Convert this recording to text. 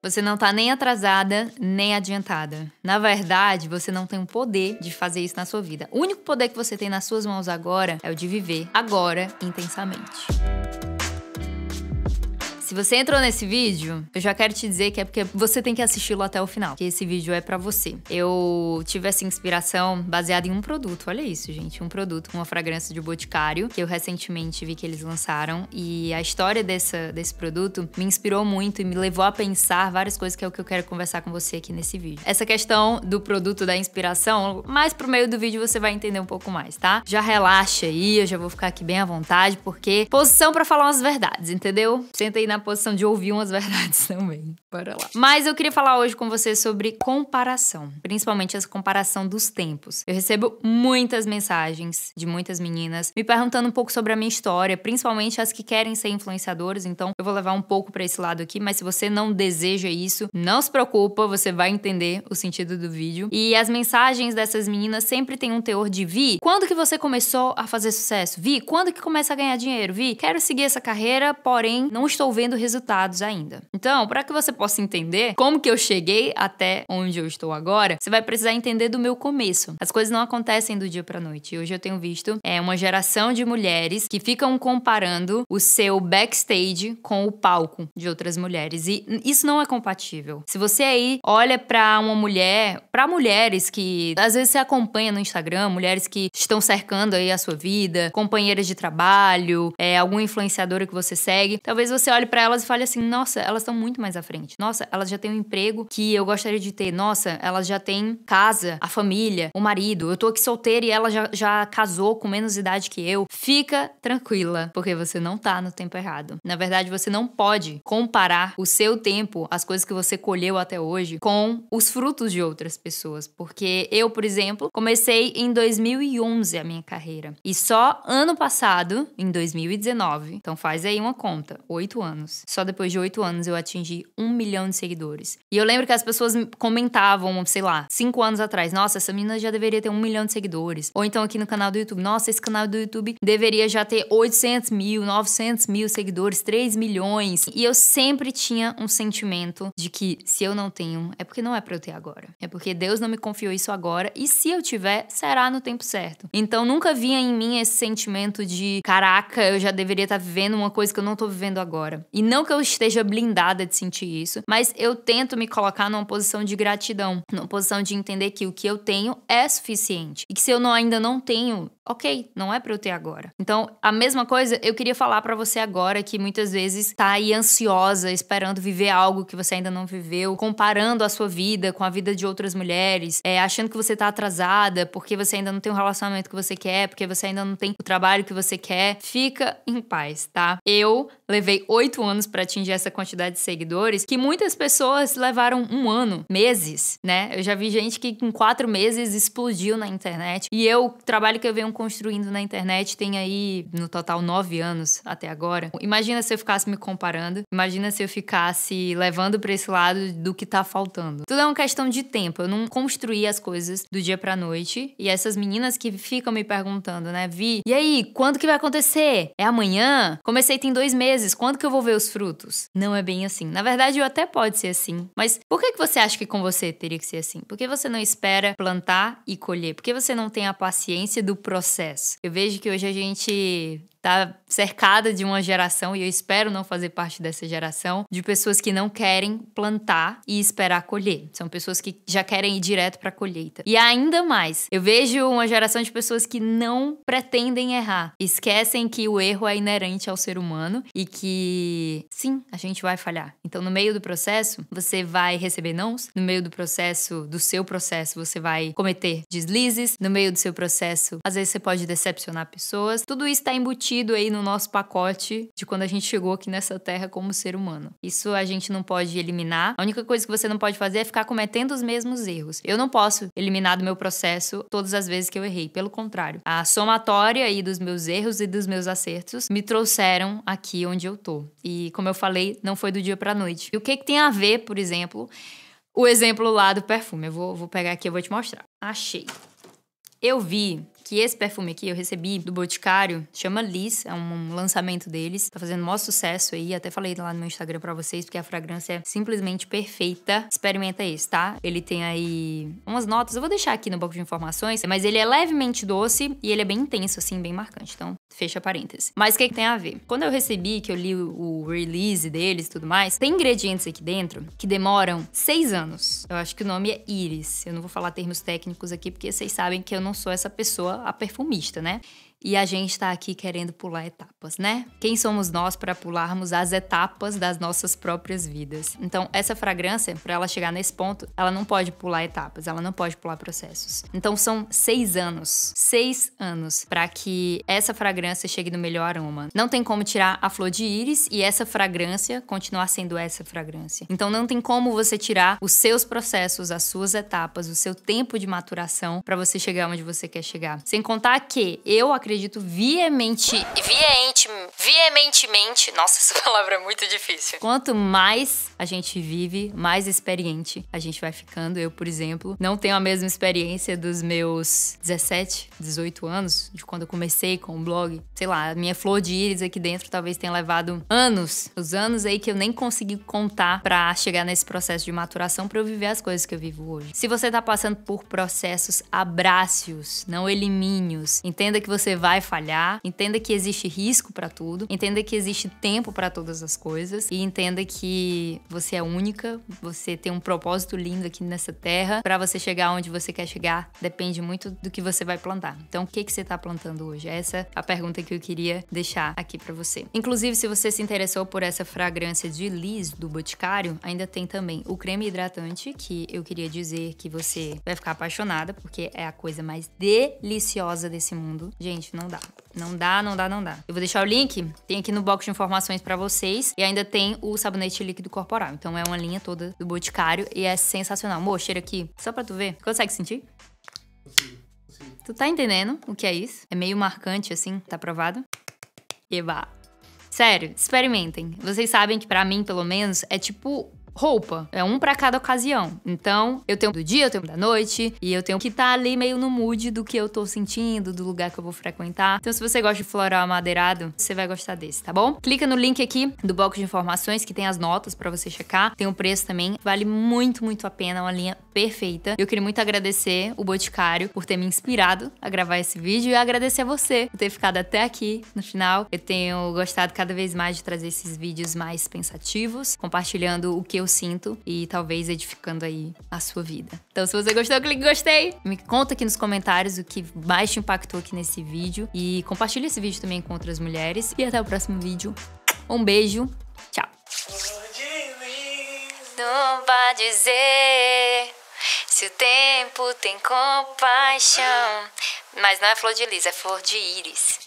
Você não está nem atrasada, nem adiantada. Na verdade, você não tem o poder de fazer isso na sua vida. O único poder que você tem nas suas mãos agora é o de viver agora intensamente. Se você entrou nesse vídeo, eu já quero te dizer que é porque você tem que assisti-lo até o final, que esse vídeo é para você. Eu tive essa inspiração baseada em um produto, olha isso, gente, um produto, uma fragrância de Boticário, que eu recentemente vi que eles lançaram e a história dessa, desse produto me inspirou muito e me levou a pensar várias coisas que é o que eu quero conversar com você aqui nesse vídeo. Essa questão do produto da inspiração, mais pro meio do vídeo você vai entender um pouco mais, tá? Já relaxa aí, eu já vou ficar aqui bem à vontade, porque posição para falar umas verdades, entendeu? Senta aí na na posição de ouvir umas verdades também. Bora lá. Mas eu queria falar hoje com você sobre comparação, principalmente essa comparação dos tempos. Eu recebo muitas mensagens de muitas meninas me perguntando um pouco sobre a minha história, principalmente as que querem ser influenciadoras, então eu vou levar um pouco para esse lado aqui, mas se você não deseja isso, não se preocupa, você vai entender o sentido do vídeo. E as mensagens dessas meninas sempre têm um teor de Vi, quando que você começou a fazer sucesso? Vi, quando que começa a ganhar dinheiro? Vi, quero seguir essa carreira, porém não estou vendo tendo resultados ainda. Então, para que você possa entender como que eu cheguei até onde eu estou agora, você vai precisar entender do meu começo. As coisas não acontecem do dia para noite. Hoje eu tenho visto é uma geração de mulheres que ficam comparando o seu backstage com o palco de outras mulheres e isso não é compatível. Se você aí olha para uma mulher, para mulheres que às vezes você acompanha no Instagram, mulheres que estão cercando aí a sua vida, companheiras de trabalho, é, alguma influenciadora que você segue, talvez você olhe para para elas e fale assim: nossa, elas estão muito mais à frente. Nossa, elas já têm um emprego que eu gostaria de ter. Nossa, elas já têm casa, a família, o marido. Eu tô aqui solteira e ela já, já casou com menos idade que eu. Fica tranquila, porque você não tá no tempo errado. Na verdade, você não pode comparar o seu tempo, as coisas que você colheu até hoje, com os frutos de outras pessoas. Porque eu, por exemplo, comecei em 2011 a minha carreira. E só ano passado, em 2019, então faz aí uma conta, oito anos anos. Só depois de oito anos eu atingi um milhão de seguidores. E eu lembro que as pessoas comentavam, sei lá, cinco anos atrás, nossa, essa menina já deveria ter um milhão de seguidores. Ou então aqui no canal do YouTube, nossa, esse canal do YouTube deveria já ter 800 mil, 900 mil seguidores, 3 milhões. E eu sempre tinha um sentimento de que se eu não tenho, é porque não é pra eu ter agora. É porque Deus não me confiou isso agora. E se eu tiver, será no tempo certo. Então nunca vinha em mim esse sentimento de caraca, eu já deveria estar tá vivendo uma coisa que eu não tô vivendo agora. E e não que eu esteja blindada de sentir isso, mas eu tento me colocar numa posição de gratidão, numa posição de entender que o que eu tenho é suficiente e que se eu não, ainda não tenho ok, não é para eu ter agora. Então, a mesma coisa eu queria falar para você agora que muitas vezes tá aí ansiosa, esperando viver algo que você ainda não viveu, comparando a sua vida com a vida de outras mulheres, é, achando que você tá atrasada porque você ainda não tem o relacionamento que você quer, porque você ainda não tem o trabalho que você quer. Fica em paz, tá? Eu levei oito anos para atingir essa quantidade de seguidores que muitas pessoas levaram um ano, meses, né? Eu já vi gente que em quatro meses explodiu na internet. E eu, trabalho que eu venho construindo na internet tem aí, no total, nove anos até agora. Imagina se eu ficasse me comparando, imagina se eu ficasse levando para esse lado do que tá faltando. Tudo é uma questão de tempo, eu não construí as coisas do dia pra noite. E essas meninas que ficam me perguntando, né, Vi, e aí, quando que vai acontecer? É amanhã? Comecei tem dois meses, quando que eu vou ver os frutos? Não é bem assim. Na verdade, eu até pode ser assim, mas por que, que você acha que com você teria que ser assim? Por que você não espera plantar e colher? Por que você não tem a paciência do processo? processo. Eu vejo que hoje a gente tá cercada de uma geração, e eu espero não fazer parte dessa geração, de pessoas que não querem plantar e esperar colher. São pessoas que já querem ir direto para a colheita. E ainda mais, eu vejo uma geração de pessoas que não pretendem errar, esquecem que o erro é inerente ao ser humano e que, sim, a gente vai falhar. Então, no meio do processo, você vai receber nãos, no meio do processo, do seu processo, você vai cometer deslizes, no meio do seu processo, às vezes você pode decepcionar pessoas. Tudo isso está embutido embutido aí no nosso pacote de quando a gente chegou aqui nessa terra como ser humano. Isso a gente não pode eliminar. A única coisa que você não pode fazer é ficar cometendo os mesmos erros. Eu não posso eliminar do meu processo todas as vezes que eu errei. Pelo contrário, a somatória aí dos meus erros e dos meus acertos me trouxeram aqui onde eu tô. E como eu falei, não foi do dia para noite. E o que, que tem a ver, por exemplo, o exemplo lá do perfume? Eu vou, vou pegar aqui, eu vou te mostrar. Achei. Eu vi que esse perfume aqui eu recebi do Boticário, chama Liz, é um lançamento deles. Tá fazendo maior sucesso aí, até falei lá no meu Instagram para vocês, porque a fragrância é simplesmente perfeita. Experimenta esse, tá? Ele tem aí umas notas, eu vou deixar aqui no banco de informações, mas ele é levemente doce e ele é bem intenso, assim, bem marcante. Então, fecha parênteses. Mas o que, que tem a ver? Quando eu recebi, que eu li o, release deles e tudo mais, tem ingredientes aqui dentro que demoram seis anos. Eu acho que o nome é Iris Eu não vou falar termos técnicos aqui, porque vocês sabem que eu não sou essa pessoa a perfumista, né? e a gente está aqui querendo pular etapas, né? Quem somos nós para pularmos as etapas das nossas próprias vidas? Então, essa fragrância, para ela chegar nesse ponto, ela não pode pular etapas, ela não pode pular processos. Então, são seis anos, seis anos para que essa fragrância chegue no melhor aroma. Não tem como tirar a flor de íris e essa fragrância continuar sendo essa fragrância. Então, não tem como você tirar os seus processos, as suas etapas, o seu tempo de maturação para você chegar onde você quer chegar. Sem contar que eu acredito acredito veemente, veemente, veementemente, nossa, essa palavra é muito difícil. Quanto mais a gente vive, mais experiente a gente vai ficando. Eu, por exemplo, não tenho a mesma experiência dos meus 17, 18 anos, de quando eu comecei com o blog. Sei lá, a minha flor de íris aqui dentro talvez tenha levado anos, os anos aí que eu nem consegui contar para chegar nesse processo de maturação para eu viver as coisas que eu vivo hoje. Se você tá passando por processos, abrace-os, não elimine-os. Entenda que você vai falhar, entenda que existe risco para tudo, entenda que existe tempo para todas as coisas e entenda que você é única, você tem um propósito lindo aqui nessa terra. Para você chegar onde você quer chegar, depende muito do que você vai plantar. Então, o que que você está plantando hoje? Essa é a pergunta que eu queria deixar aqui para você. Inclusive, se você se interessou por essa fragrância de Liz do Boticário, ainda tem também o creme hidratante que eu queria dizer que você vai ficar apaixonada porque é a coisa mais deliciosa desse mundo. Gente, gente, não dá. Não dá, não dá, não dá. Eu vou deixar o link, tem aqui no box de informações para vocês. E ainda tem o sabonete líquido corporal. Então é uma linha toda do Boticário e é sensacional. Amor, cheiro aqui, só pra tu ver. Consegue sentir? Consigo, Tu tá entendendo o que é isso? É meio marcante, assim, tá provado? Eba! Sério, experimentem. Vocês sabem que para mim, pelo menos, é tipo roupa. É um para cada ocasião. Então, eu tenho do dia, eu tenho da noite, e eu tenho que estar tá ali meio no mood do que eu tô sentindo, do lugar que eu vou frequentar. Então, se você gosta de floral amadeirado, você vai gostar desse, tá bom? Clica no link aqui do bloco de informações que tem as notas para você checar, tem o preço também. Vale muito, muito a pena, é uma linha perfeita. Eu queria muito agradecer o Boticário por ter me inspirado a gravar esse vídeo e agradecer a você por ter ficado até aqui no final. Eu tenho gostado cada vez mais de trazer esses vídeos mais pensativos, compartilhando o que eu sinto e talvez edificando aí a sua vida. Então, se você gostou, clique em gostei. Me conta aqui nos comentários o que mais te impactou aqui nesse vídeo e compartilha esse vídeo também com outras mulheres. E até o próximo vídeo. Um beijo, tchau. Não vai dizer se o tempo tem compaixão. Mas não é flor de lis, é flor de íris.